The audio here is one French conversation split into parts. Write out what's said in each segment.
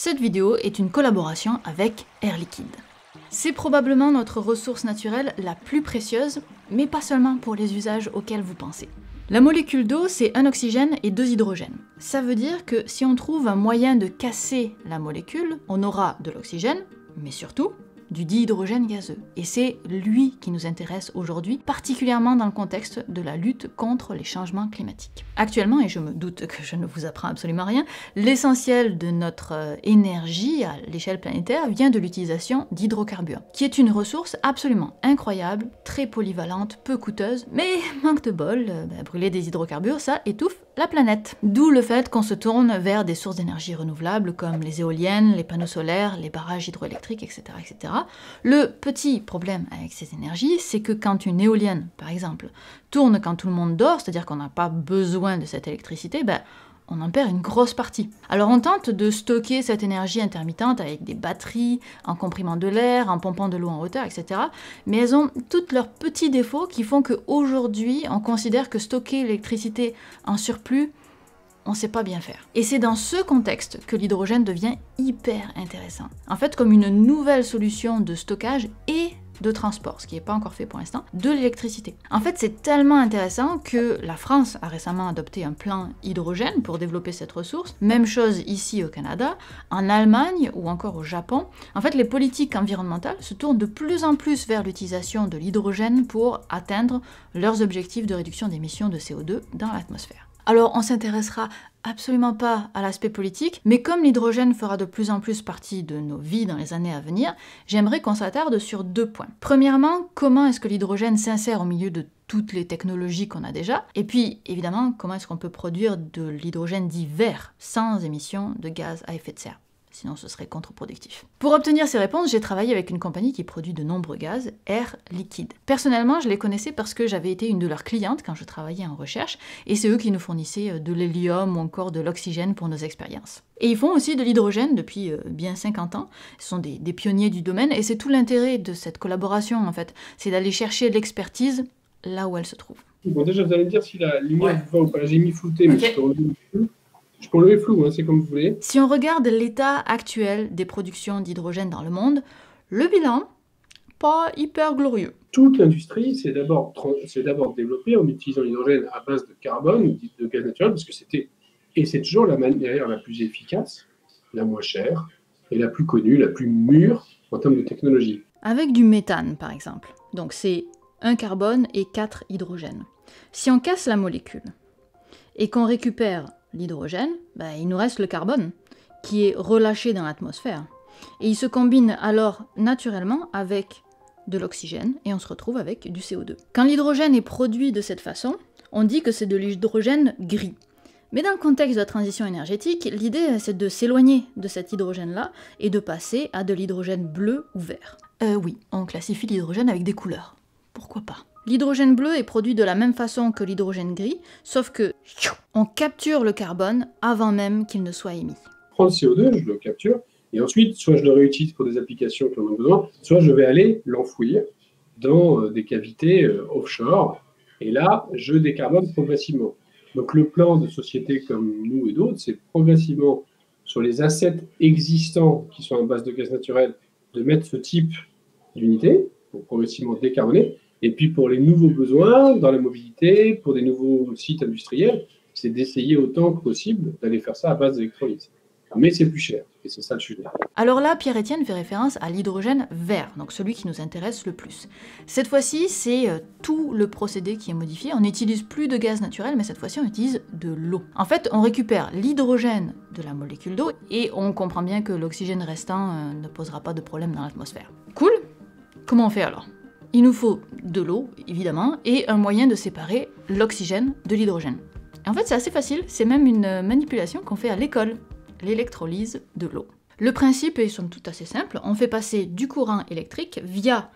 Cette vidéo est une collaboration avec Air Liquide. C'est probablement notre ressource naturelle la plus précieuse, mais pas seulement pour les usages auxquels vous pensez. La molécule d'eau, c'est un oxygène et deux hydrogènes. Ça veut dire que si on trouve un moyen de casser la molécule, on aura de l'oxygène, mais surtout du dihydrogène gazeux. Et c'est lui qui nous intéresse aujourd'hui, particulièrement dans le contexte de la lutte contre les changements climatiques. Actuellement, et je me doute que je ne vous apprends absolument rien, l'essentiel de notre euh, énergie à l'échelle planétaire vient de l'utilisation d'hydrocarbures, qui est une ressource absolument incroyable, très polyvalente, peu coûteuse, mais manque de bol, euh, bah, brûler des hydrocarbures, ça étouffe la planète. D'où le fait qu'on se tourne vers des sources d'énergie renouvelables comme les éoliennes, les panneaux solaires, les barrages hydroélectriques, etc. etc. Le petit problème avec ces énergies, c'est que quand une éolienne, par exemple, tourne quand tout le monde dort, c'est-à-dire qu'on n'a pas besoin de cette électricité, ben, on en perd une grosse partie. Alors on tente de stocker cette énergie intermittente avec des batteries, en comprimant de l'air, en pompant de l'eau en hauteur, etc. Mais elles ont toutes leurs petits défauts qui font qu'aujourd'hui, on considère que stocker l'électricité en surplus, on ne sait pas bien faire. Et c'est dans ce contexte que l'hydrogène devient hyper intéressant. En fait, comme une nouvelle solution de stockage et de transport, ce qui n'est pas encore fait pour l'instant, de l'électricité. En fait, c'est tellement intéressant que la France a récemment adopté un plan hydrogène pour développer cette ressource. Même chose ici au Canada, en Allemagne ou encore au Japon. En fait, les politiques environnementales se tournent de plus en plus vers l'utilisation de l'hydrogène pour atteindre leurs objectifs de réduction d'émissions de CO2 dans l'atmosphère. Alors on s'intéressera absolument pas à l'aspect politique, mais comme l'hydrogène fera de plus en plus partie de nos vies dans les années à venir, j'aimerais qu'on s'attarde sur deux points. Premièrement, comment est-ce que l'hydrogène s'insère au milieu de toutes les technologies qu'on a déjà. Et puis, évidemment, comment est-ce qu'on peut produire de l'hydrogène dit vert sans émission de gaz à effet de serre sinon ce serait contre-productif. Pour obtenir ces réponses, j'ai travaillé avec une compagnie qui produit de nombreux gaz, air liquide. Personnellement, je les connaissais parce que j'avais été une de leurs clientes quand je travaillais en recherche, et c'est eux qui nous fournissaient euh, de l'hélium ou encore de l'oxygène pour nos expériences. Et ils font aussi de l'hydrogène depuis euh, bien 50 ans, ils sont des, pionniers du domaine, et c'est tout l'intérêt de cette collaboration en fait, c'est d'aller chercher l'expertise là où elle se trouve. Bon, déjà, vous allez dire si la lumière va ou pas. J'ai mis flouté, mais je te peux enlever flou, hein, c'est comme vous voulez. Si on regarde l'état actuel des productions d'hydrogène dans le monde, le bilan, pas hyper glorieux. Toute l'industrie s'est d'abord développée en utilisant l'hydrogène à base de carbone, de gaz naturel, parce que c'était, et c'est toujours la manière la plus efficace, la moins chère, et la plus connue, la plus mûre en termes de technologie. Avec du méthane, par exemple. Donc c'est un carbone et quatre hydrogènes. Si on casse la molécule et qu'on récupère l'hydrogène, bah, il nous reste le carbone, qui est relâché dans l'atmosphère. Et il se combine alors naturellement avec de l'oxygène, et on se retrouve avec du CO2. Quand l'hydrogène est produit de cette façon, on dit que c'est de l'hydrogène gris. Mais dans le contexte de la transition énergétique, l'idée c'est de s'éloigner de cet hydrogène-là et de passer à de l'hydrogène bleu ou vert. Euh oui, on classifie l'hydrogène avec des couleurs. Pourquoi pas L'hydrogène bleu est produit de la même façon que l'hydrogène gris, sauf que on capture le carbone avant même qu'il ne soit émis. le CO2, je le capture, et ensuite, soit je le réutilise pour des applications qui en ont besoin, soit je vais aller l'enfouir dans euh, des cavités euh, offshore, et là, je décarbone progressivement. Donc le plan de sociétés comme nous et d'autres, c'est progressivement sur les assets existants qui sont en base de gaz naturel, de mettre ce type d'unité pour progressivement décarboner, et puis pour les nouveaux besoins dans la mobilité, pour des nouveaux sites industriels, c'est d'essayer autant que possible d'aller faire ça à base d'électrolyse. Mais c'est plus cher, et c'est ça le sujet. Alors là, Pierre-Étienne fait référence à l'hydrogène vert, donc celui qui nous intéresse le plus. Cette fois-ci, c'est euh, tout le procédé qui est modifié. On n'utilise plus de gaz naturel, mais cette fois-ci, on utilise de l'eau. En fait, on récupère l'hydrogène de la molécule d'eau, et on comprend bien que l'oxygène restant euh, ne posera pas de problème dans l'atmosphère. Cool Comment on fait alors il nous faut de l'eau, évidemment, et un moyen de séparer l'oxygène de l'hydrogène. En fait, c'est assez facile, c'est même une manipulation qu'on fait à l'école, l'électrolyse de l'eau. Le principe est somme toute assez simple, on fait passer du courant électrique via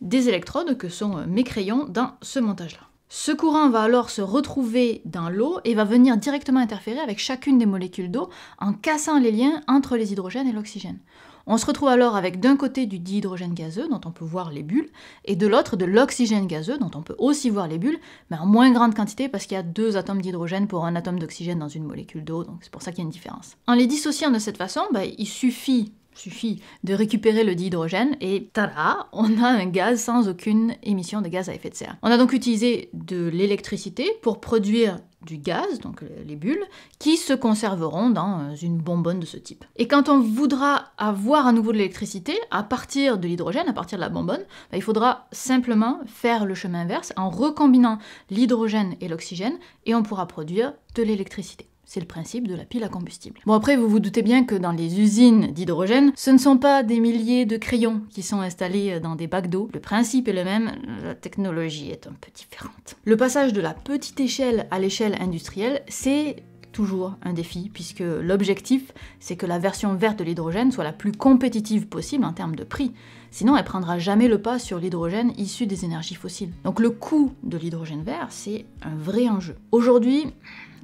des électrodes que sont mes crayons dans ce montage-là. Ce courant va alors se retrouver dans l'eau et va venir directement interférer avec chacune des molécules d'eau en cassant les liens entre les hydrogènes et l'oxygène. On se retrouve alors avec d'un côté du dihydrogène gazeux dont on peut voir les bulles, et de l'autre de l'oxygène gazeux dont on peut aussi voir les bulles, mais en moins grande quantité parce qu'il y a deux atomes d'hydrogène pour un atome d'oxygène dans une molécule d'eau, donc c'est pour ça qu'il y a une différence. En les dissociant de cette façon, ben, il suffit suffit de récupérer le dihydrogène et tada, on a un gaz sans aucune émission de gaz à effet de serre. On a donc utilisé de l'électricité pour produire du gaz, donc les bulles, qui se conserveront dans euh, une bonbonne de ce type. Et quand on voudra avoir à nouveau de l'électricité, à partir de l'hydrogène, à partir de la bonbonne, bah, il faudra simplement faire le chemin inverse en recombinant l'hydrogène et l'oxygène, et on pourra produire de l'électricité. C'est le principe de la pile à combustible. Bon après, vous vous doutez bien que dans les usines d'hydrogène, ce ne sont pas des milliers de crayons qui sont installés euh, dans des bacs d'eau. Le principe est le même, la technologie est un peu différente. Le passage de la petite échelle à l'échelle industrielle, c'est toujours un défi, puisque l'objectif, c'est que la version verte de l'hydrogène soit la plus compétitive possible en termes de prix. Sinon, elle prendra jamais le pas sur l'hydrogène issu des énergies fossiles. Donc le coût de l'hydrogène vert, c'est un vrai enjeu. Aujourd'hui,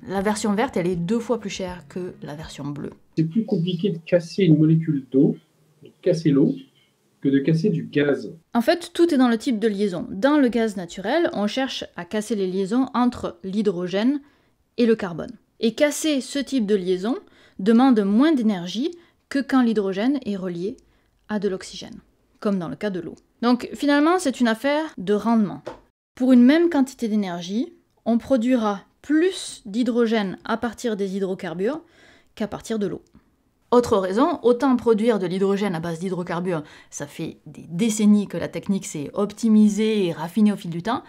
la version verte, elle est deux fois plus chère que la version bleue. C'est plus compliqué de casser une molécule d'eau, de casser l'eau, que de casser du gaz. En fait, tout est dans le type de liaison. Dans le gaz naturel, on cherche à casser les liaisons entre l'hydrogène et le carbone. Et casser ce type de liaison demande moins d'énergie que quand l'hydrogène est relié à de l'oxygène, comme dans le cas de l'eau. Donc finalement, c'est une affaire de rendement. Pour une même quantité d'énergie, on produira plus d'hydrogène à partir des hydrocarbures qu'à partir de l'eau. Autre raison, autant produire de l'hydrogène à base d'hydrocarbures, ça fait des décennies que la technique s'est optimisée et raffinée au fil du temps,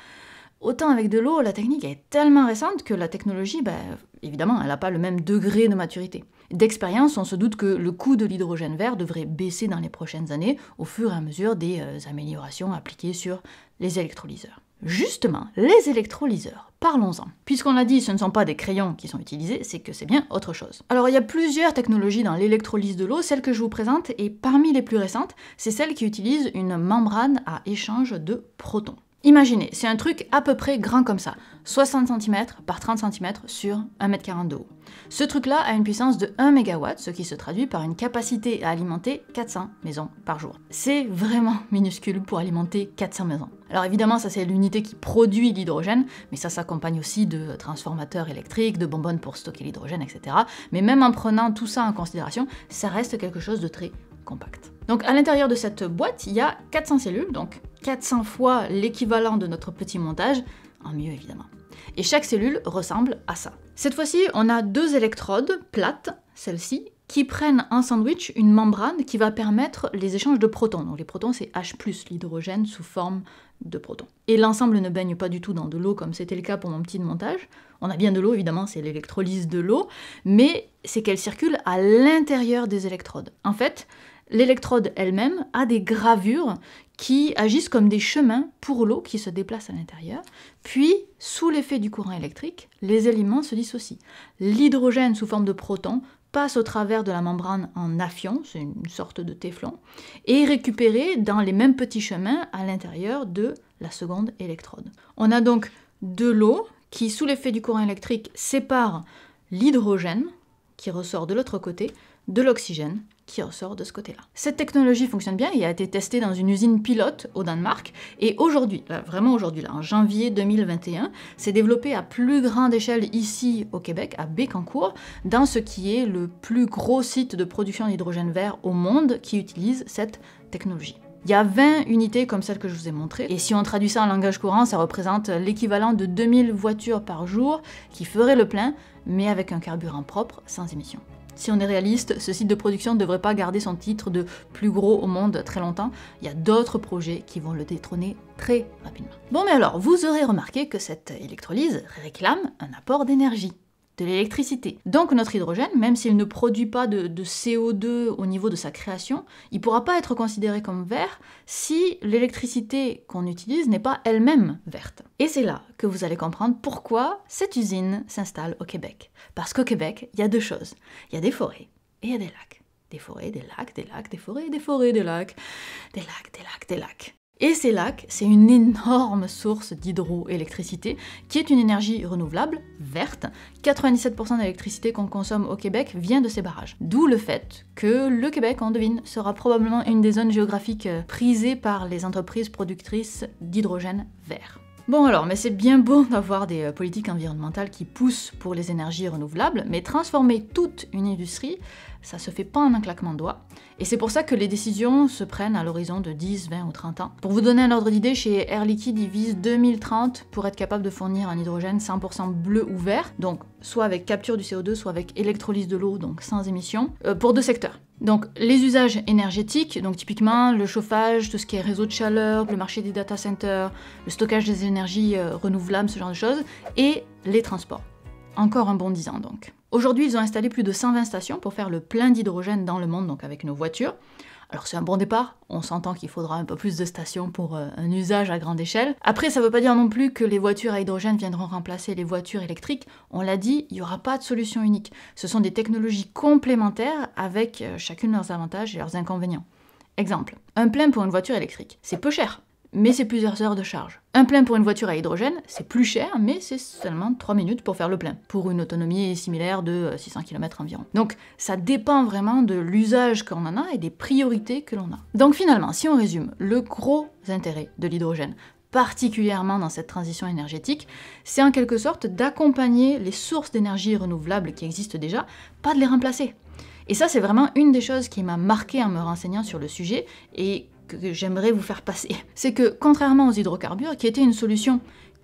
autant avec de l'eau, la technique est tellement récente que la technologie, bah, évidemment, elle n'a pas le même degré de maturité. D'expérience, on se doute que le coût de l'hydrogène vert devrait baisser dans les prochaines années au fur et à mesure des euh, améliorations appliquées sur les électrolyseurs. Justement, les électrolyseurs, parlons-en. Puisqu'on a dit, ce ne sont pas des crayons qui sont utilisés, c'est que c'est bien autre chose. Alors il y a plusieurs technologies dans l'électrolyse de l'eau, celle que je vous présente, et parmi les plus récentes, c'est celle qui utilise une membrane à échange de protons. Imaginez, c'est un truc à peu près grand comme ça, 60 cm par 30 cm sur 1m40 de haut. Ce truc-là a une puissance de 1 MW, ce qui se traduit par une capacité à alimenter 400 maisons par jour. C'est vraiment minuscule pour alimenter 400 maisons. Alors évidemment, ça c'est l'unité qui produit l'hydrogène, mais ça s'accompagne aussi de transformateurs électriques, de bonbonnes pour stocker l'hydrogène, etc. Mais même en prenant tout ça en considération, ça reste quelque chose de très compact. Donc à l'intérieur de cette boîte, il y a 400 cellules, donc 400 fois l'équivalent de notre petit montage, en mieux évidemment. Et chaque cellule ressemble à ça. Cette fois-ci, on a deux électrodes plates, celles-ci, qui prennent un sandwich une membrane qui va permettre les échanges de protons. Donc les protons, c'est H, l'hydrogène sous forme de protons. Et l'ensemble ne baigne pas du tout dans de l'eau comme c'était le cas pour mon petit montage. On a bien de l'eau, évidemment, c'est l'électrolyse de l'eau, mais c'est qu'elle circule à l'intérieur des électrodes. En fait, l'électrode elle-même a des gravures qui agissent comme des chemins pour l'eau qui se déplace à l'intérieur. Puis, sous l'effet du courant électrique, les éléments se dissocient. L'hydrogène sous forme de proton passe au travers de la membrane en affion, c'est une sorte de téflon, et est récupéré dans les mêmes petits chemins à l'intérieur de la seconde électrode. On a donc de l'eau qui, sous l'effet du courant électrique, sépare l'hydrogène qui ressort de l'autre côté de l'oxygène qui ressort de ce côté-là. Cette technologie fonctionne bien et a été testée dans une usine pilote au Danemark et aujourd'hui, vraiment aujourd'hui, là, en janvier 2021, c'est développé à plus grande échelle ici au Québec, à Bécancour, dans ce qui est le plus gros site de production d'hydrogène vert au monde qui utilise cette technologie. Il y a 20 unités comme celle que je vous ai montrée, et si on traduit ça en langage courant, ça représente l'équivalent de 2000 voitures par jour qui feraient le plein, mais avec un carburant propre, sans émission. Si on est réaliste, ce site de production ne devrait pas garder son titre de plus gros au monde très longtemps. Il y a d'autres projets qui vont le détrôner très rapidement. Bon, mais alors, vous aurez remarqué que cette électrolyse réclame un apport d'énergie de l'électricité. Donc notre hydrogène, même s'il ne produit pas de, CO2 au niveau de sa création, il ne pourra pas être considéré comme vert si l'électricité qu'on utilise n'est pas elle-même verte. Et c'est là que vous allez comprendre pourquoi cette usine s'installe au Québec. Parce qu'au Québec, il y a deux choses. Il y a des forêts et il y a des lacs. Des forêts, des lacs, des lacs, des forêts, des forêts, des lacs. Des lacs, des lacs, des lacs. Et ces lacs, c'est une énorme source d'hydroélectricité qui est une énergie renouvelable, verte. 97% de l'électricité qu'on consomme au Québec vient de ces barrages. D'où le fait que le Québec, on devine, sera probablement une des zones géographiques euh, prisées par les entreprises productrices d'hydrogène vert. Bon alors, mais c'est bien beau d'avoir des euh, politiques environnementales qui poussent pour les énergies renouvelables, mais transformer toute une industrie, ça se fait pas en un claquement de doigts. Et c'est pour ça que les décisions se prennent à l'horizon de 10, 20 ou 30 ans. Pour vous donner un ordre d'idée, chez Air Liquide, ils visent 2030 pour être capable de fournir un hydrogène 100% bleu ou vert, donc soit avec capture du CO2, soit avec électrolyse de l'eau, donc sans émission, euh, pour deux secteurs. Donc les usages énergétiques, donc typiquement le chauffage, tout ce qui est réseau de chaleur, le marché des data centers, le stockage des énergies euh, renouvelables, ce genre de choses, et les transports. Encore un bon ans donc. Aujourd'hui, ils ont installé plus de 120 stations pour faire le plein d'hydrogène dans le monde, donc avec nos voitures. Alors c'est un bon départ, on s'entend qu'il faudra un peu plus de stations pour euh, un usage à grande échelle. Après, ça ne veut pas dire non plus que les voitures à hydrogène viendront remplacer les voitures électriques. On l'a dit, il n'y aura pas de solution unique. Ce sont des technologies complémentaires avec euh, chacune leurs avantages et leurs inconvénients. Exemple, un plein pour une voiture électrique, c'est peu cher mais c'est plusieurs heures de charge. Un plein pour une voiture à hydrogène, c'est plus cher, mais c'est seulement 3 minutes pour faire le plein, pour une autonomie similaire de 600 euh, km environ. Donc ça dépend vraiment de l'usage qu'on en a et des priorités que l'on a. Donc finalement, si on résume, le gros intérêt de l'hydrogène, particulièrement dans cette transition énergétique, c'est en quelque sorte d'accompagner les sources d'énergie renouvelables qui existent déjà, pas de les remplacer. Et ça, c'est vraiment une des choses qui m'a marqué en me renseignant sur le sujet et que j'aimerais vous faire passer, c'est que contrairement aux hydrocarbures, qui étaient une solution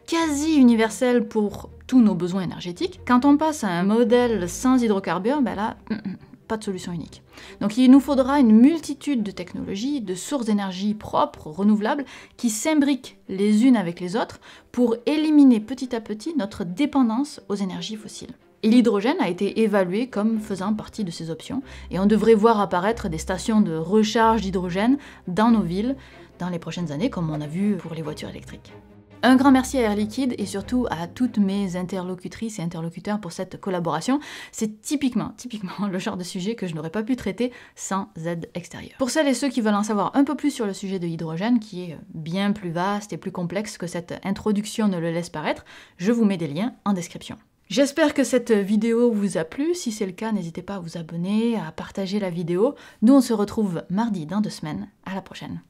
quasi universelle pour tous nos besoins énergétiques, quand on passe à un modèle sans hydrocarbures, ben là, mm, mm, pas de solution unique. Donc il nous faudra une multitude de technologies, de sources d'énergie propres, renouvelables, qui s'imbriquent les unes avec les autres pour éliminer petit à petit notre dépendance aux énergies fossiles. Et l'hydrogène a été évalué comme faisant partie de ces options, et on devrait voir apparaître des stations de recharge d'hydrogène dans nos villes dans les prochaines années, comme on a vu pour les voitures électriques. Un grand merci à Air Liquide et surtout à toutes mes interlocutrices et interlocuteurs pour cette collaboration. C'est typiquement, typiquement le genre de sujet que je n'aurais pas pu traiter sans aide extérieure. Pour celles et ceux qui veulent en savoir un peu plus sur le sujet de l'hydrogène, qui est bien plus vaste et plus complexe que cette introduction ne le laisse paraître, je vous mets des liens en description. J'espère que cette vidéo vous a plu. Si c'est le cas, n'hésitez pas à vous abonner, à partager la vidéo. Nous, on se retrouve mardi dans deux semaines. À la prochaine.